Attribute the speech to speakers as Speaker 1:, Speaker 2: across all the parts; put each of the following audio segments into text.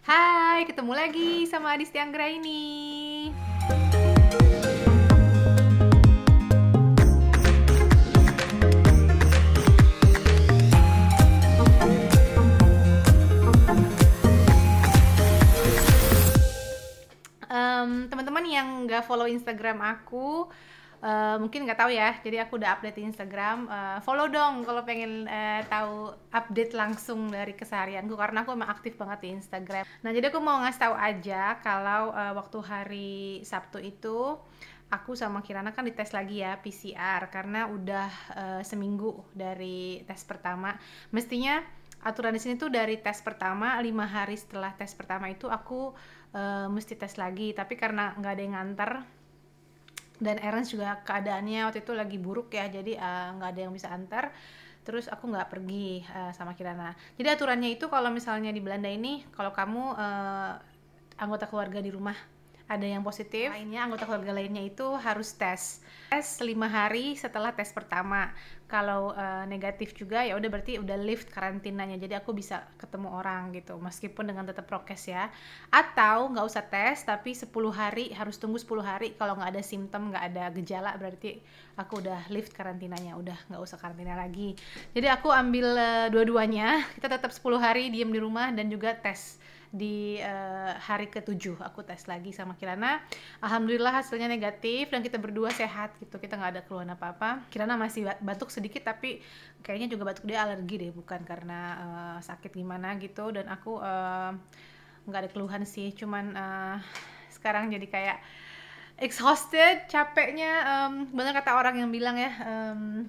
Speaker 1: Hai, ketemu lagi sama Adisti Anggra ini. Um, teman-teman yang nggak follow Instagram aku, uh, mungkin nggak tahu ya jadi aku udah update Instagram uh, follow dong kalau pengen uh, tahu update langsung dari keseharianku karena aku emang aktif banget di Instagram nah jadi aku mau ngasih tahu aja kalau uh, waktu hari Sabtu itu aku sama Kirana kan dites lagi ya PCR karena udah uh, seminggu dari tes pertama mestinya aturan di sini tuh dari tes pertama lima hari setelah tes pertama itu aku uh, mesti tes lagi tapi karena nggak ada yang nganter dan Aaron juga keadaannya waktu itu lagi buruk ya jadi eh, nggak uh, ada yang bisa antar terus aku nggak pergi uh, sama Kirana jadi aturannya itu kalau misalnya di Belanda ini kalau kamu uh, anggota keluarga di rumah ada yang positif, lainnya anggota keluarga lainnya itu harus tes. Tes lima hari setelah tes pertama. Kalau uh, negatif juga ya udah berarti udah lift karantinanya. Jadi aku bisa ketemu orang gitu meskipun dengan tetap prokes ya. Atau nggak usah tes tapi 10 hari harus tunggu 10 hari kalau nggak ada simptom, nggak ada gejala berarti aku udah lift karantinanya, udah nggak usah karantina lagi. Jadi aku ambil uh, dua-duanya. Kita tetap 10 hari diem di rumah dan juga tes di uh, hari ketujuh aku tes lagi sama Kirana alhamdulillah hasilnya negatif dan kita berdua sehat gitu kita nggak ada keluhan apa apa Kirana masih batuk sedikit tapi kayaknya juga batuk dia alergi deh bukan karena uh, sakit gimana gitu dan aku eh, nggak uh, ada keluhan sih cuman uh, sekarang jadi kayak exhausted, capeknya um, bener kata orang yang bilang ya um,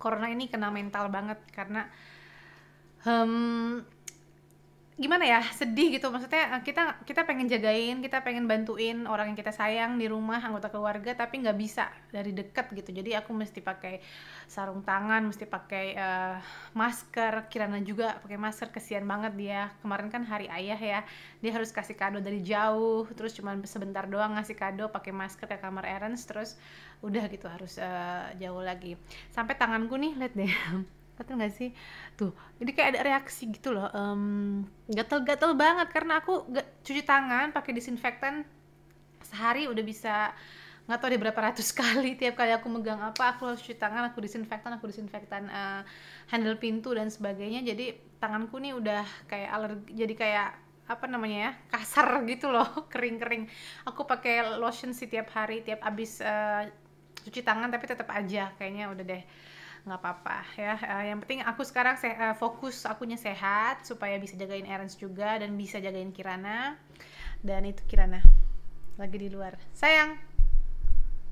Speaker 1: corona ini kena mental banget karena um, gimana ya sedih gitu maksudnya eh, kita kita pengen jagain kita pengen bantuin orang yang kita sayang di rumah anggota keluarga tapi nggak bisa dari deket gitu jadi aku mesti pakai sarung tangan mesti pakai uh, masker Kirana juga pakai masker kesian banget dia kemarin kan hari ayah ya dia harus kasih kado dari jauh terus cuma sebentar doang ngasih kado pakai masker ke kamar Erin terus udah gitu harus uh, jauh lagi sampai tanganku nih lihat deh Gatel gak sih tuh jadi kayak ada reaksi gitu loh gatel gatel-gatel banget karena aku gak, cuci tangan pakai disinfektan sehari udah bisa nggak tau ada berapa ratus kali tiap kali aku megang apa aku harus cuci tangan aku disinfektan aku disinfektan uh, handle pintu dan sebagainya jadi tanganku nih udah kayak alergi jadi kayak apa namanya ya kasar gitu loh kering-kering aku pakai lotion sih tiap hari tiap abis uh, eh, cuci tangan tapi tetap aja kayaknya udah deh nggak apa-apa ya uh, yang penting aku sekarang se uh, fokus akunya sehat supaya bisa jagain Erens juga dan bisa jagain Kirana dan itu Kirana lagi di luar sayang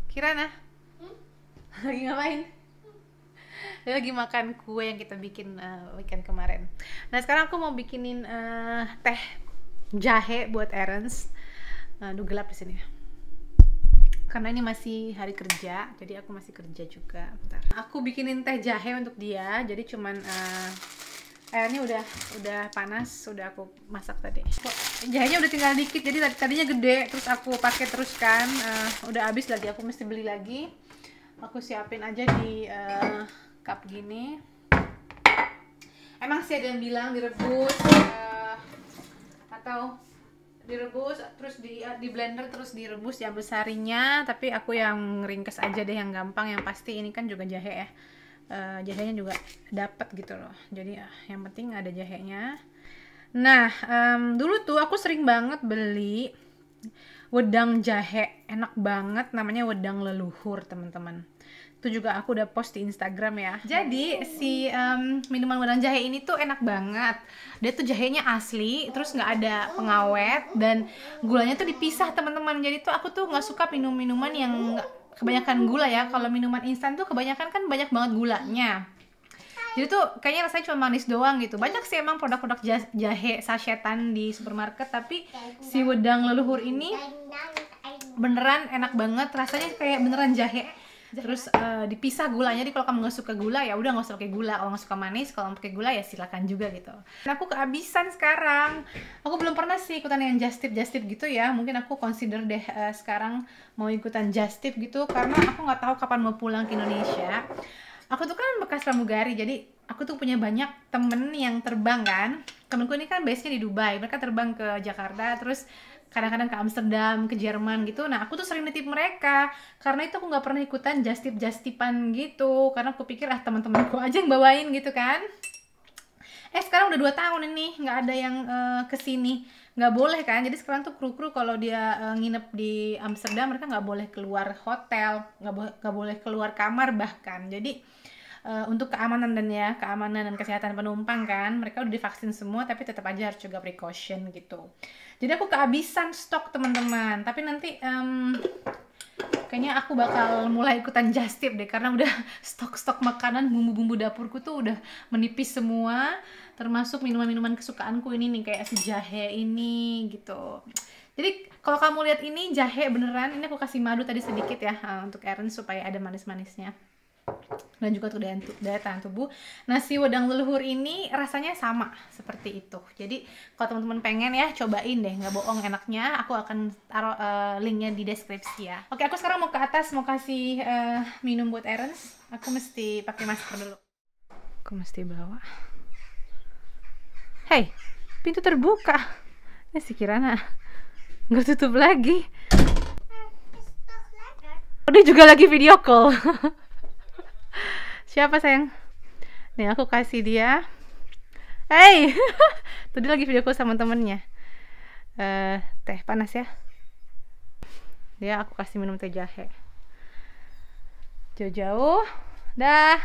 Speaker 1: Kirana hmm? lagi ngapain lagi makan kue yang kita bikin uh, weekend kemarin nah sekarang aku mau bikinin uh, teh jahe buat Erens aduh gelap di sini karena ini masih hari kerja jadi aku masih kerja juga Bentar. aku bikinin teh jahe untuk dia jadi cuman uh, airnya udah udah panas udah aku masak tadi jahenya udah tinggal dikit jadi tadinya gede terus aku pakai terus kan uh, udah habis lagi aku mesti beli lagi aku siapin aja di uh, cup gini emang sih ada yang bilang direbus uh, atau direbus terus di eh, di blender terus direbus ya besarinya tapi aku yang ringkes aja deh yang gampang yang pasti ini kan juga jahe ya uh, jahenya juga dapat gitu loh jadi uh, yang penting ada jahenya nah um, dulu tuh aku sering banget beli wedang jahe enak banget namanya wedang leluhur teman-teman itu juga aku udah post di Instagram ya. Jadi si um, minuman wedang jahe ini tuh enak banget. Dia tuh jahenya asli, terus nggak ada pengawet dan gulanya tuh dipisah teman-teman. Jadi tuh aku tuh nggak suka minum minuman yang kebanyakan gula ya. Kalau minuman instan tuh kebanyakan kan banyak banget gulanya. Jadi tuh kayaknya rasanya cuma manis doang gitu. Banyak sih emang produk-produk jahe sasetan di supermarket, tapi si wedang leluhur ini beneran enak banget. Rasanya kayak beneran jahe terus uh, dipisah gulanya jadi kalau kamu nggak suka gula ya udah nggak usah pakai gula kalau nggak suka manis kalau pakai gula ya silakan juga gitu nah aku kehabisan sekarang aku belum pernah sih ikutan yang just tip just tip gitu ya mungkin aku consider deh uh, sekarang mau ikutan just tip gitu karena aku nggak tahu kapan mau pulang ke Indonesia aku tuh kan bekas pramugari jadi aku tuh punya banyak temen yang terbang kan temenku ini kan base di Dubai mereka terbang ke Jakarta terus kadang-kadang ke Amsterdam ke Jerman gitu nah aku tuh sering nitip mereka karena itu aku nggak pernah ikutan justip justipan gitu karena aku pikir ah teman-teman aku aja yang bawain gitu kan eh sekarang udah dua tahun ini nggak ada yang uh, eh, kesini nggak boleh kan jadi sekarang tuh kru kru kalau dia uh, nginep di Amsterdam mereka nggak boleh keluar hotel nggak bo nggak boleh keluar kamar bahkan jadi uh, untuk keamanan dan ya keamanan dan kesehatan penumpang kan mereka udah divaksin semua tapi tetap aja harus juga precaution gitu jadi aku kehabisan stok teman-teman tapi nanti um, kayaknya aku bakal mulai ikutan just tip deh karena udah stok-stok makanan bumbu-bumbu dapurku tuh udah menipis semua termasuk minuman-minuman kesukaanku ini nih kayak si jahe ini gitu jadi kalau kamu lihat ini jahe beneran ini aku kasih madu tadi sedikit ya eh, untuk Erin supaya ada manis-manisnya dan juga tuh daya, daya tahan tubuh. Nasi wedang leluhur ini rasanya sama seperti itu. Jadi kalau teman-teman pengen ya cobain deh, nggak bohong enaknya. Aku akan taruh uh, linknya di deskripsi ya. Oke, aku sekarang mau ke atas mau kasih uh, minum buat Erens. Aku mesti pakai masker dulu. Aku mesti bawa. Hei, pintu terbuka. Ini eh, si Kirana nggak tutup lagi. Udah juga lagi video call. Siapa sayang? Nih aku kasih dia. Hey, tadi lagi video sama temennya. Uh, teh panas ya. Dia aku kasih minum teh jahe. Jauh-jauh. Dah.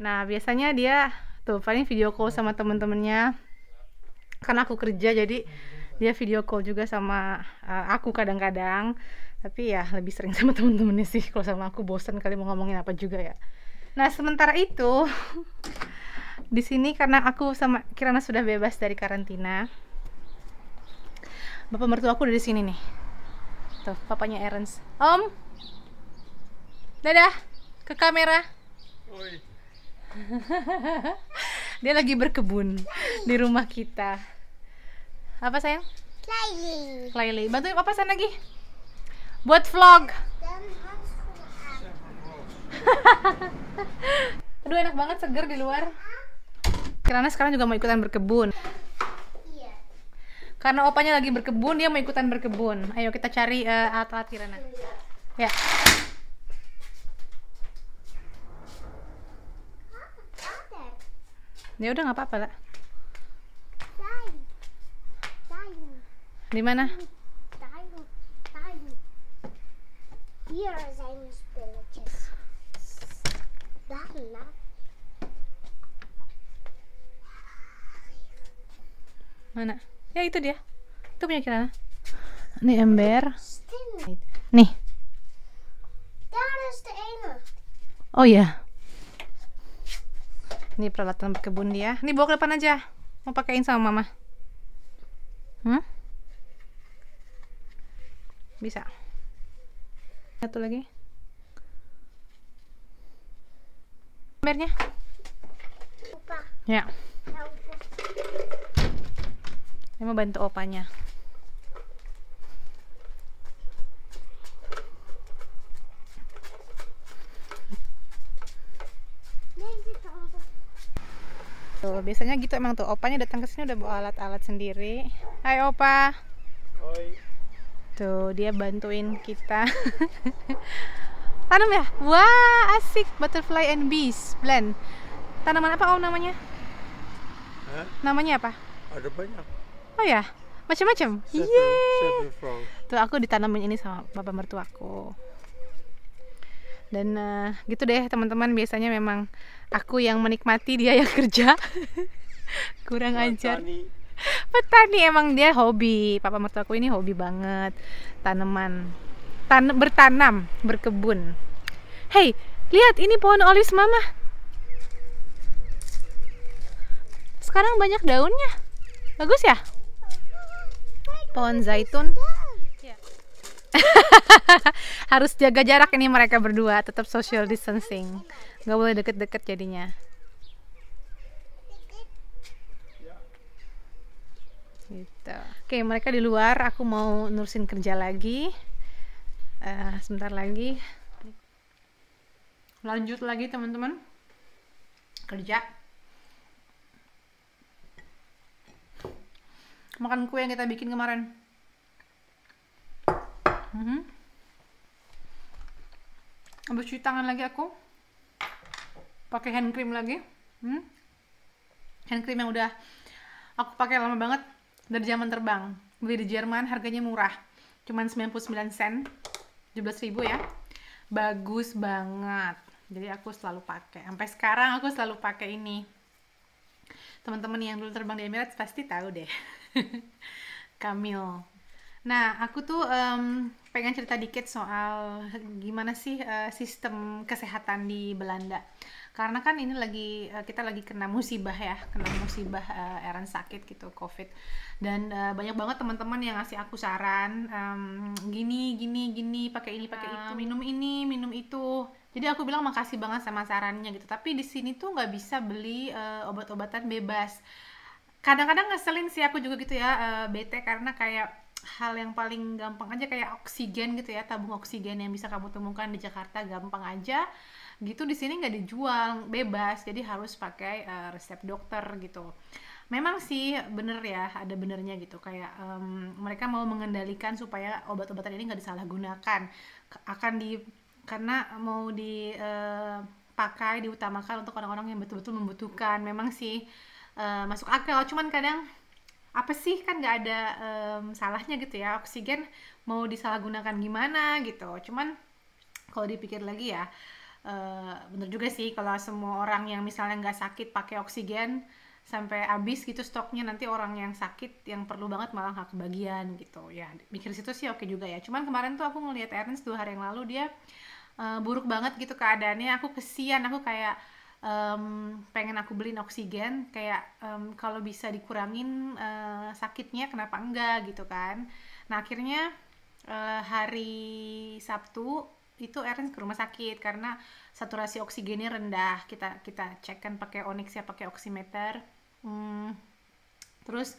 Speaker 1: Nah biasanya dia tuh paling video call sama temen-temennya. Karena aku kerja jadi dia video call juga sama eh, aku kadang-kadang tapi ya lebih sering sama temen-temennya sih kalau sama aku bosan kali mau ngomongin apa juga ya nah sementara itu di sini karena aku sama Kirana sudah bebas dari karantina bapak mertua aku udah di sini nih tuh papanya Erens Om dadah ke kamera dia lagi berkebun di rumah kita apa sayang Laili Laili bantuin papa sana lagi buat vlog Aduh enak banget seger di luar. Kirana sekarang juga mau ikutan berkebun. Iya. Karena opanya lagi berkebun, dia mau ikutan berkebun. Ayo kita cari uh, alat-alat Kirana. Ya. Ya udah nggak apa-apa lah. Di mana? Mana? Ya itu dia. Itu punya Kirana. Ini ember. Nih. Oh ya Ini peralatan berkebun dia. Ini bawa ke depan aja. Mau pakaiin sama mama. Hmm? Bisa. Satu lagi. Kamernya. Opa. Ya. Ini ya, mau bantu opanya. Tuh, biasanya gitu emang tuh opanya datang ke sini udah bawa alat-alat sendiri. Hai opa. Oi. Tuh, dia bantuin kita. tanam ya wah asik butterfly and bees blend tanaman apa oh namanya Hah? namanya apa ada banyak oh ya macam-macam iya tuh aku ditanamin ini sama bapak mertuaku dan uh, gitu deh teman-teman biasanya memang aku yang menikmati dia yang kerja kurang Petani. ajar petani emang dia hobi papa mertuaku ini hobi banget tanaman tan bertanam, berkebun. Hey lihat ini pohon olive mama. Sekarang banyak daunnya. Bagus ya? Pohon zaitun. Harus jaga jarak ini mereka berdua, tetap social distancing. Gak boleh deket-deket jadinya. Gitu. Oke, mereka di luar, aku mau nurusin kerja lagi. Eh, sebentar lagi lanjut lagi teman-teman kerja makan kue yang kita bikin kemarin mm -hmm. abis cuci tangan lagi aku pakai hand cream lagi hmm? hand cream yang udah aku pakai lama banget dari zaman terbang beli di Jerman harganya murah cuman 99 sen 17 ribu ya bagus banget jadi aku selalu pakai sampai sekarang aku selalu pakai ini teman-teman yang dulu terbang di Emirates pasti tahu deh Kamil nah aku tuh um, pengen cerita dikit soal gimana sih uh, sistem kesehatan di Belanda karena kan ini lagi eh, kita lagi kena musibah ya kena musibah uh, eran sakit gitu covid dan uh, banyak banget teman-teman yang ngasih aku saran um, gini gini gini pakai ini pakai itu minum ini minum itu jadi aku bilang makasih banget sama sarannya gitu tapi di sini tuh nggak bisa beli uh, obat-obatan bebas kadang-kadang ngeselin sih aku juga gitu ya uh, bete karena kayak hal yang paling gampang aja kayak oksigen gitu ya tabung oksigen yang bisa kamu temukan di Jakarta gampang aja gitu di sini nggak dijual bebas jadi harus pakai uh, resep dokter gitu memang sih bener ya ada benernya gitu kayak um, mereka mau mengendalikan supaya obat-obatan ini nggak disalahgunakan akan di karena mau dipakai eh, diutamakan untuk orang-orang yang betul-betul membutuhkan memang sih uh, masuk akal cuman kadang apa sih kan nggak ada um, salahnya gitu ya oksigen mau disalahgunakan gimana gitu cuman kalau dipikir lagi ya Eh, bener juga sih kalau semua orang yang misalnya nggak sakit pakai oksigen sampai habis gitu stoknya nanti orang yang sakit yang perlu banget malah nggak kebagian gitu ya mikir situ sih oke juga ya cuman kemarin tuh aku ngelihat Ernest dua hari yang lalu dia uh, buruk banget gitu keadaannya aku kesian aku kayak um, pengen aku beliin oksigen kayak um, kalau bisa dikurangin uh, sakitnya kenapa enggak gitu kan nah akhirnya uh, hari Sabtu itu Erin ke rumah sakit karena saturasi oksigennya rendah kita kita cek kan pakai onyx ya pakai oximeter hmm, terus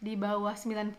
Speaker 1: di bawah 90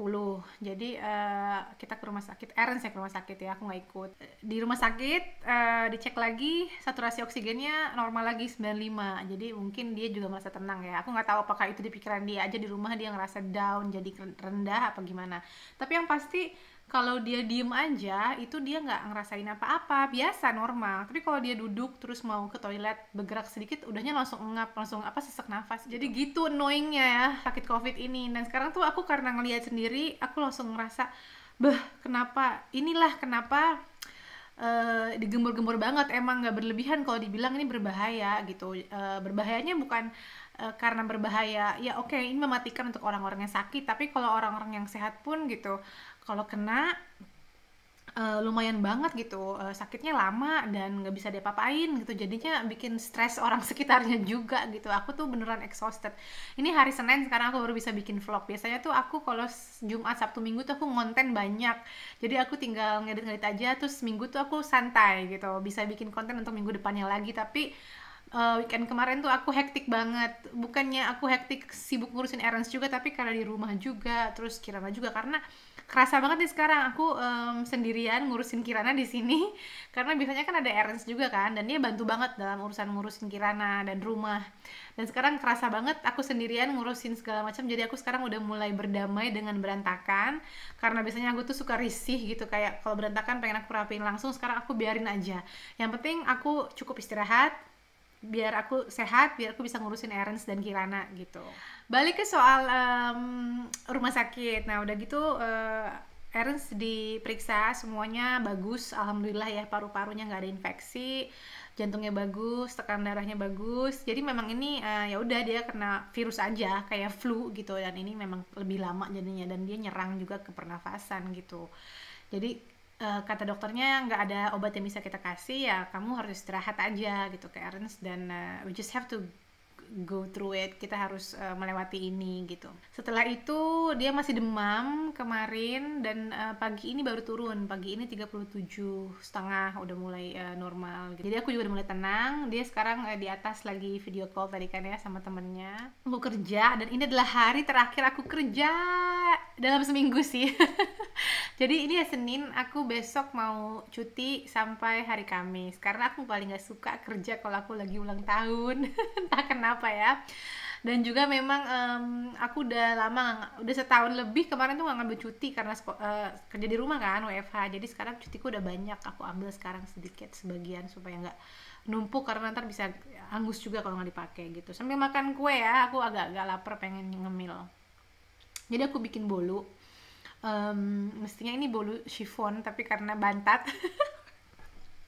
Speaker 1: jadi uh, kita ke rumah sakit Erin saya ke rumah sakit ya aku nggak ikut di rumah sakit uh, dicek lagi saturasi oksigennya normal lagi 95 jadi mungkin dia juga merasa tenang ya aku nggak tahu apakah itu di pikiran dia aja di rumah dia ngerasa down jadi rendah apa gimana tapi yang pasti kalau dia diem aja itu dia nggak ngerasain apa-apa biasa normal tapi kalau dia duduk terus mau ke toilet bergerak sedikit udahnya langsung ngap langsung apa sesak nafas jadi gitu annoyingnya ya sakit covid ini dan sekarang tuh aku karena ngelihat sendiri aku langsung ngerasa bah kenapa inilah kenapa Uh, eh, digembur-gembur banget emang nggak berlebihan kalau dibilang ini berbahaya gitu uh, berbahayanya bukan uh, karena berbahaya ya oke okay, ini mematikan untuk orang-orang yang sakit tapi kalau orang-orang yang sehat pun gitu kalau kena uh, lumayan banget gitu uh, sakitnya lama dan nggak bisa diapa-apain gitu jadinya bikin stres orang sekitarnya juga gitu aku tuh beneran exhausted ini hari Senin sekarang aku baru bisa bikin vlog biasanya tuh aku kalau Jumat Sabtu Minggu tuh aku ngonten banyak jadi aku tinggal ngedit-ngedit aja terus Minggu tuh aku santai gitu bisa bikin konten untuk minggu depannya lagi tapi Uh, weekend kemarin tuh aku hektik banget bukannya aku hektik sibuk ngurusin errands juga tapi karena di rumah juga terus kirana juga karena kerasa banget nih sekarang aku um, sendirian ngurusin Kirana di sini karena biasanya kan ada errands juga kan dan dia bantu banget dalam urusan ngurusin Kirana dan rumah dan sekarang kerasa banget aku sendirian ngurusin segala macam jadi aku sekarang udah mulai berdamai dengan berantakan karena biasanya aku tuh suka risih gitu kayak kalau berantakan pengen aku rapiin langsung sekarang aku biarin aja yang penting aku cukup istirahat biar aku sehat, biar aku bisa ngurusin errands dan Kirana gitu. Balik ke soal um, rumah sakit. Nah, udah gitu uh, errands diperiksa semuanya bagus, alhamdulillah ya paru-parunya nggak ada infeksi, jantungnya bagus, tekanan darahnya bagus. Jadi memang ini uh, ya udah dia kena virus aja kayak flu gitu dan ini memang lebih lama jadinya dan dia nyerang juga ke pernafasan gitu. Jadi uh, kata dokternya nggak ada obat yang bisa kita kasih ya kamu harus istirahat aja gitu ke Ernest dan uh, we just have to go through it kita harus uh, melewati ini gitu setelah itu dia masih demam kemarin dan uh, pagi ini baru turun pagi ini 37 setengah udah mulai uh, normal gitu. jadi aku juga udah mulai tenang dia sekarang uh, di atas lagi video call tadi kan ya sama temennya aku kerja dan ini adalah hari terakhir aku kerja dalam seminggu sih jadi ini ya Senin aku besok mau cuti sampai hari Kamis karena aku paling gak suka kerja kalau aku lagi ulang tahun entah kenapa apa ya dan juga memang um, aku udah lama udah setahun lebih kemarin tuh gak ngambil cuti karena uh, kerja di rumah kan WFH jadi sekarang cutiku udah banyak aku ambil sekarang sedikit sebagian supaya nggak numpuk karena ntar bisa angus juga kalau nggak dipakai gitu sambil makan kue ya aku agak-agak lapar pengen ngemil jadi aku bikin bolu um, mestinya ini bolu chiffon tapi karena bantat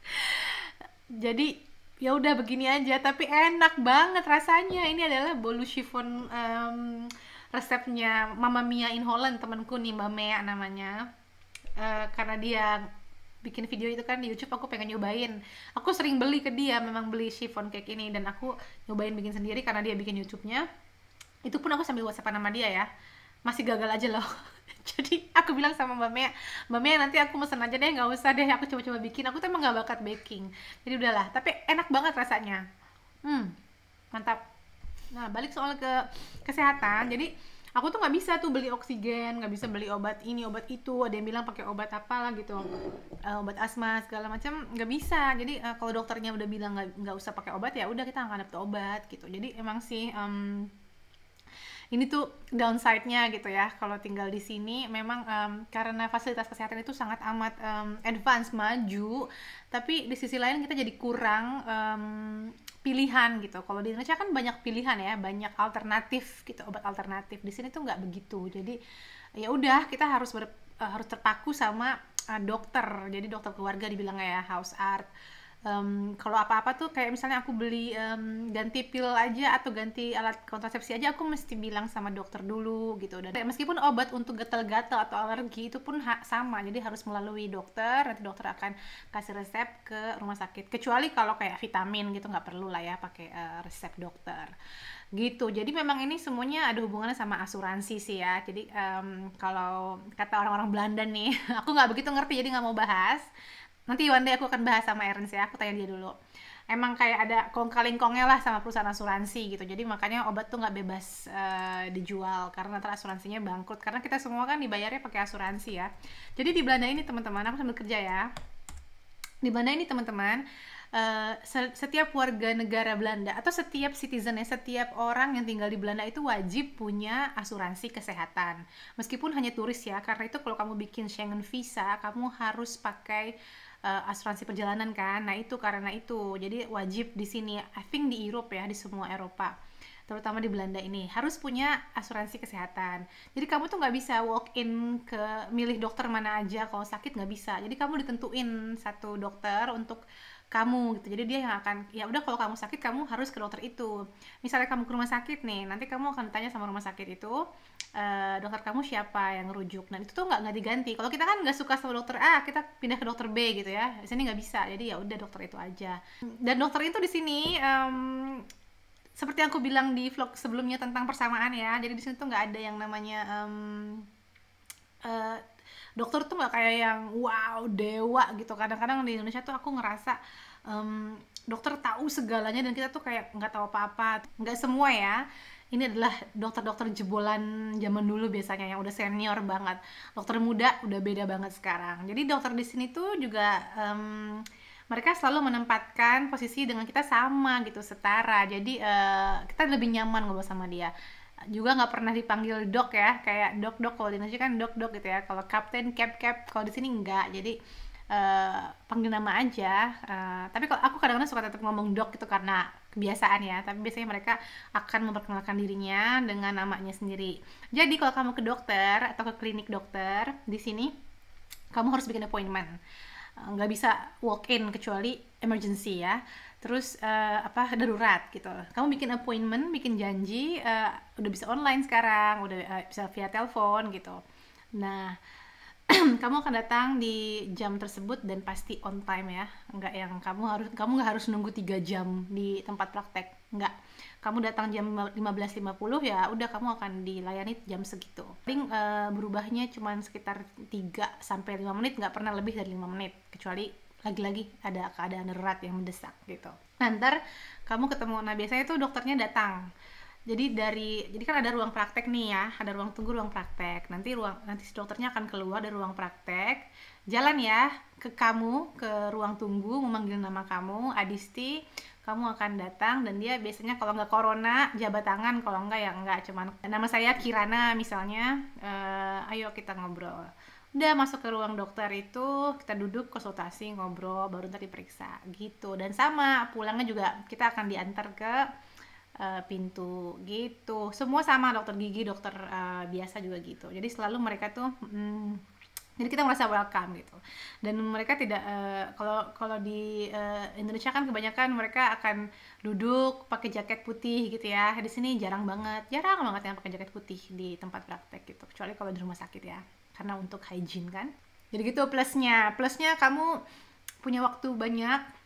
Speaker 1: jadi ya udah begini aja tapi enak banget rasanya ini adalah bolu chiffon um, resepnya Mama Mia in Holland temanku nih Mbak Mea namanya uh, karena dia bikin video itu kan di YouTube aku pengen nyobain aku sering beli ke dia memang beli chiffon cake ini dan aku nyobain bikin sendiri karena dia bikin YouTube-nya itu pun aku sambil WhatsApp nama dia ya masih gagal aja loh jadi aku bilang sama Mbak Mia, Mbak Mia nanti aku mesen aja deh, nggak usah deh, aku coba-coba bikin. Aku tuh emang nggak bakat baking, jadi udahlah. Tapi enak banget rasanya, hmm, mantap. Nah balik soal ke kesehatan, jadi aku tuh nggak bisa tuh beli oksigen, nggak bisa beli obat ini obat itu. Ada yang bilang pakai obat apalah gitu, uh, obat asma segala macam, nggak bisa. Jadi uh, kalau dokternya udah bilang nggak nggak usah pakai obat ya udah kita nggak dapet obat gitu. Jadi emang sih um, ini tuh downside-nya gitu ya kalau tinggal di sini memang um, karena fasilitas kesehatan itu sangat amat um, advance maju tapi di sisi lain kita jadi kurang um, pilihan gitu kalau di Indonesia kan banyak pilihan ya banyak alternatif gitu obat alternatif di sini tuh nggak begitu jadi ya udah kita harus ber, uh, harus terpaku sama uh, dokter jadi dokter keluarga dibilangnya ya house art um, kalau apa-apa tuh kayak misalnya aku beli um, ganti pil aja atau ganti alat kontrasepsi aja aku mesti bilang sama dokter dulu gitu dan meskipun obat untuk gatal-gatal atau alergi itu pun ha- sama jadi harus melalui dokter nanti dokter akan kasih resep ke rumah sakit kecuali kalau kayak vitamin gitu nggak perlu lah ya pakai uh, resep dokter gitu jadi memang ini semuanya ada hubungannya sama asuransi sih ya jadi um, kalau kata orang-orang Belanda nih aku nggak begitu ngerti jadi nggak mau bahas nanti one day aku akan bahas sama sih ya aku tanya dia dulu emang kayak ada kongkaling kaling kongnya lah sama perusahaan asuransi gitu jadi makanya obat tuh nggak bebas uh, dijual karena nanti asuransinya bangkrut karena kita semua kan dibayarnya pakai asuransi ya jadi di Belanda ini teman-teman aku sambil kerja ya di Belanda ini teman-teman Uh, setiap warga negara Belanda atau setiap citizen ya setiap orang yang tinggal di Belanda itu wajib punya asuransi kesehatan meskipun hanya turis ya karena itu kalau kamu bikin Schengen visa kamu harus pakai uh, asuransi perjalanan kan. Nah, itu karena itu. Jadi wajib di sini, I think di Eropa ya, di semua Eropa terutama di Belanda ini harus punya asuransi kesehatan. Jadi kamu tuh nggak bisa walk in ke milih dokter mana aja kalau sakit nggak bisa. Jadi kamu ditentuin satu dokter untuk kamu gitu. Jadi dia yang akan ya udah kalau kamu sakit kamu harus ke dokter itu. Misalnya kamu ke rumah sakit nih, nanti kamu akan tanya sama rumah sakit itu, Eh, dokter kamu siapa yang rujuk nah itu tuh nggak nggak diganti kalau kita kan nggak suka sama dokter A kita pindah ke dokter B gitu ya di sini nggak bisa jadi ya udah dokter itu aja dan dokter itu di sini um, seperti yang aku bilang di vlog sebelumnya tentang persamaan ya jadi di sini tuh nggak ada yang namanya um, uh, dokter tuh nggak kayak yang wow dewa gitu kadang-kadang di Indonesia tuh aku ngerasa um, dokter tahu segalanya dan kita tuh kayak nggak tahu apa-apa nggak semua ya ini adalah dokter-dokter jebolan zaman dulu biasanya yang udah senior banget. Dokter muda udah beda banget sekarang. Jadi dokter di sini tuh juga um, mereka selalu menempatkan posisi dengan kita sama gitu, setara. Jadi uh, kita lebih nyaman ngobrol sama dia juga nggak pernah dipanggil dok ya kayak dok dok kalau di Indonesia kan dok dok gitu ya kalau kapten cap cap kalau di sini enggak jadi uh, panggil nama aja uh, tapi kalau aku kadang-kadang suka tetap ngomong dok gitu karena kebiasaan ya tapi biasanya mereka akan memperkenalkan dirinya dengan namanya sendiri jadi kalau kamu ke dokter atau ke klinik dokter di sini kamu harus bikin appointment eh, nggak bisa walk in kecuali emergency ya terus uh, apa darurat gitu kamu bikin appointment bikin janji uh, udah bisa online sekarang udah uh, bisa via telepon gitu nah kamu akan datang di jam tersebut dan pasti on time ya enggak yang kamu harus kamu nggak harus nunggu tiga jam di tempat praktek enggak. kamu datang jam 15.50 ya udah kamu akan dilayani jam segitu paling e, berubahnya cuma sekitar 3 sampai 5 menit nggak pernah lebih dari 5 menit kecuali lagi-lagi ada keadaan darurat yang mendesak gitu Nanti, kamu ketemu nah biasanya tuh dokternya datang jadi dari jadi kan ada ruang praktek nih ya ada ruang tunggu ruang praktek nanti ruang nanti si dokternya akan keluar dari ruang praktek jalan ya ke kamu ke ruang tunggu memanggil nama kamu Adisti kamu akan datang dan dia biasanya kalau nggak corona jabat tangan kalau nggak ya nggak cuman nama saya Kirana misalnya uh, ayo kita ngobrol udah masuk ke ruang dokter itu kita duduk konsultasi ngobrol baru tadi periksa gitu dan sama pulangnya juga kita akan diantar ke Eh, pintu gitu semua sama dokter gigi dokter uh, biasa juga gitu jadi selalu mereka tuh hmm, jadi kita merasa welcome gitu dan mereka tidak eh, kalau kalau di uh, Indonesia kan kebanyakan mereka akan duduk pakai jaket putih gitu ya di sini jarang banget jarang banget yang pakai jaket putih di tempat praktek gitu kecuali kalau di rumah sakit ya karena untuk hygiene kan jadi gitu plusnya plusnya kamu punya waktu banyak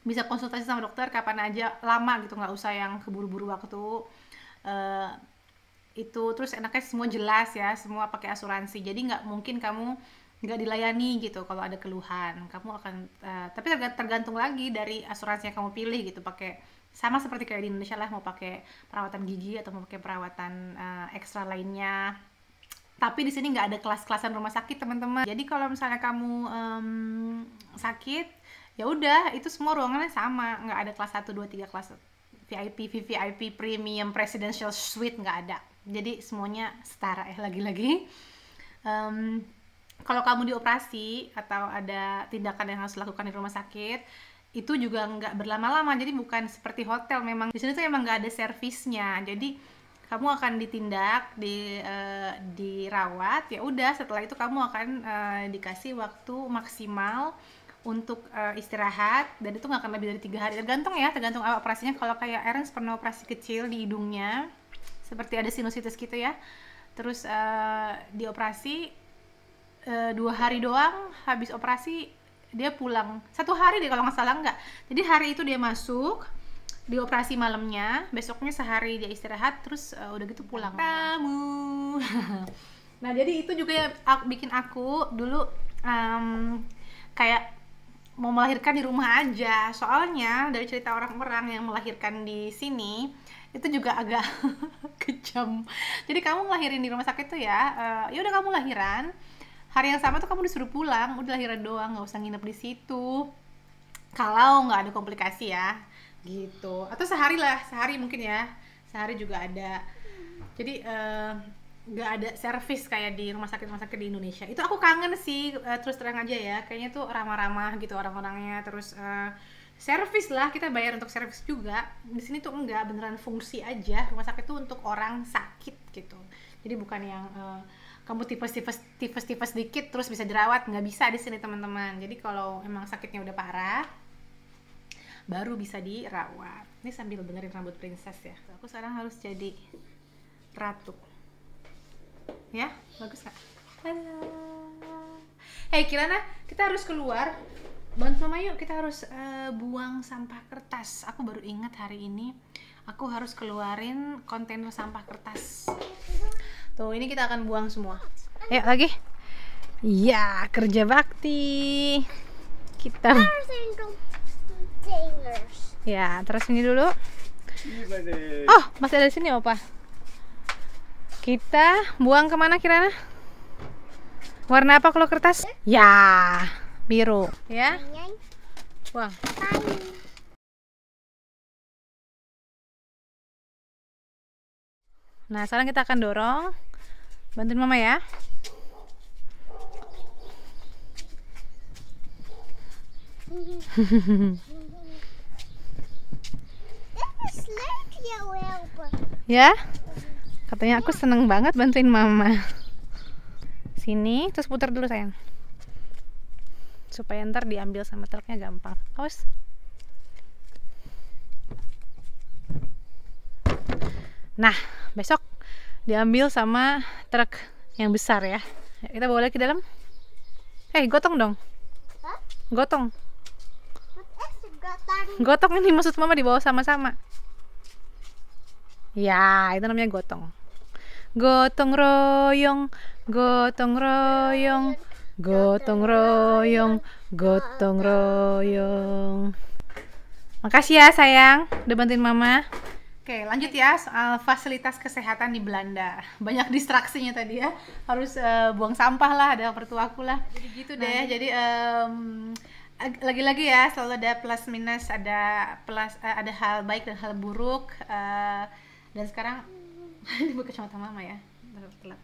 Speaker 1: bisa konsultasi sama dokter kapan aja lama gitu nggak usah yang keburu-buru waktu uh, itu terus enaknya semua jelas ya semua pakai asuransi jadi nggak mungkin kamu nggak dilayani gitu kalau ada keluhan kamu akan uh, tapi tergantung lagi dari asuransi yang kamu pilih gitu pakai sama seperti kayak di Indonesia lah mau pakai perawatan gigi atau mau pakai perawatan uh, ekstra lainnya tapi di sini nggak ada kelas-kelasan rumah sakit teman-teman jadi kalau misalnya kamu um, sakit ya udah itu semua ruangannya sama nggak ada kelas 1, 2, 3 kelas VIP, VVIP, Premium, Presidential Suite nggak ada jadi semuanya setara ya lagi-lagi um, kalau kamu dioperasi atau ada tindakan yang harus dilakukan di rumah sakit itu juga nggak berlama-lama jadi bukan seperti hotel memang di sini tuh emang nggak ada servisnya jadi kamu akan ditindak di uh, dirawat ya udah setelah itu kamu akan uh, dikasih waktu maksimal untuk uh, istirahat dan itu nggak akan lebih dari tiga hari tergantung ya tergantung apa operasinya kalau kayak Aaron pernah operasi kecil di hidungnya seperti ada sinusitis gitu ya terus uh, dioperasi uh, dua hari doang habis operasi dia pulang satu hari deh kalau nggak salah nggak jadi hari itu dia masuk dioperasi malamnya besoknya sehari dia istirahat terus uh, udah gitu pulang kamu nah jadi itu juga yang bikin aku dulu um, kayak mau melahirkan di rumah aja. Soalnya dari cerita orang-orang yang melahirkan di sini itu juga agak kejam. Jadi kamu melahirin di rumah sakit tuh ya, uh, ya udah kamu lahiran. Hari yang sama tuh kamu disuruh pulang, udah lahiran doang, nggak usah nginep di situ. Kalau nggak ada komplikasi ya, gitu. Atau sehari lah, sehari mungkin ya, sehari juga ada. Jadi uh, nggak ada service kayak di rumah sakit rumah sakit di Indonesia itu aku kangen sih uh, terus terang aja ya kayaknya tuh ramah-ramah gitu orang-orangnya terus uh, eh, servis lah kita bayar untuk service juga di sini tuh enggak beneran fungsi aja rumah sakit tuh untuk orang sakit gitu jadi bukan yang uh, kamu tipes tipes tipes tipes dikit terus bisa jerawat nggak bisa di sini teman-teman jadi kalau emang sakitnya udah parah baru bisa dirawat ini sambil dengerin rambut princess ya aku sekarang harus jadi ratu ya bagus halo Hei Kirana, kita harus keluar. Bantu mama yuk, kita harus uh, buang sampah kertas. Aku baru ingat hari ini aku harus keluarin kontainer sampah kertas. Tuh, ini kita akan buang semua. Ayo lagi. Ya, kerja bakti. Kita Ya, terus ini dulu. Oh, masih ada sini, Opa. Kita buang kemana Kirana? Warna apa kalau kertas? Ya, biru. Ya. Buang. Nah, sekarang kita akan dorong. Bantuin mama ya. ya? Katanya aku seneng banget bantuin mama. Sini, terus putar dulu sayang. Supaya ntar diambil sama truknya gampang. Awas. Nah, besok diambil sama truk yang besar ya. Kita boleh ke dalam? Hei, eh, gotong dong. Eh, gotong. Gotong ini maksud mama dibawa sama-sama. Ya, itu namanya gotong gotong royong gotong royong gotong royong gotong royong makasih ya sayang udah bantuin mama Oke, lanjut ya soal fasilitas kesehatan di Belanda. Banyak distraksinya tadi ya. Harus uh, buang sampah lah, ada pertuaku lah. Jadi gitu nah, deh. Nah, jadi um, lagi-lagi ya selalu ada plus minus, ada plus eh, ada hal baik dan hal buruk. Uh, dan sekarang ini kacamata mama ya telat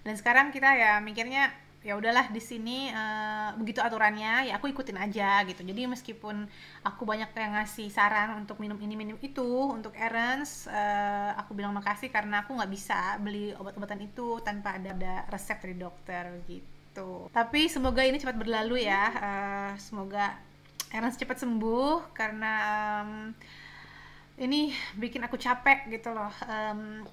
Speaker 1: dan sekarang kita ya mikirnya ya udahlah di sini uh, begitu aturannya ya aku ikutin aja gitu jadi meskipun aku banyak yang ngasih saran untuk minum ini minum itu untuk errands uh, aku bilang makasih karena aku nggak bisa beli obat-obatan itu tanpa ada, ada resep dari dokter gitu tapi semoga ini cepat berlalu ya uh, semoga errands cepat sembuh karena um, ini bikin aku capek gitu loh um,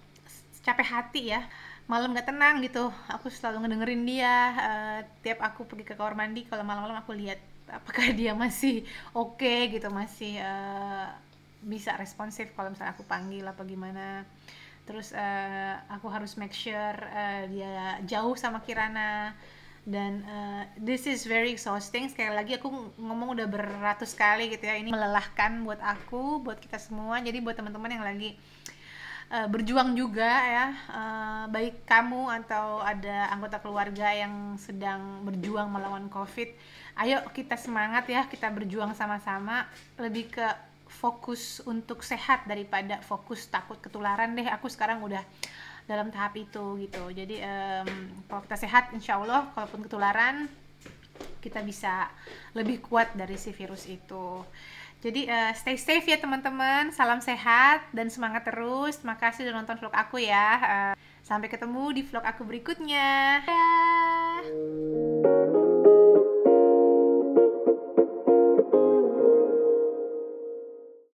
Speaker 1: capek hati ya malam gak tenang gitu aku selalu ngedengerin dia uh, tiap aku pergi ke kamar mandi kalau malam-malam aku lihat apakah dia masih oke okay, gitu masih uh, bisa responsif kalau misalnya aku panggil apa gimana terus uh, aku harus make sure uh, dia jauh sama Kirana dan uh, this is very exhausting sekali lagi aku ngomong udah beratus kali gitu ya ini melelahkan buat aku buat kita semua jadi buat teman-teman yang lagi uh, berjuang juga ya uh, baik kamu atau ada anggota keluarga yang sedang berjuang melawan covid ayo kita semangat ya kita berjuang sama-sama lebih ke fokus untuk sehat daripada fokus takut ketularan deh aku sekarang udah dalam tahap itu gitu jadi um, kalau kita sehat insya Allah kalaupun ketularan kita bisa lebih kuat dari si virus itu jadi uh, stay safe ya teman-teman salam sehat dan semangat terus terima kasih sudah nonton vlog aku ya uh, sampai ketemu di vlog aku berikutnya Dadah!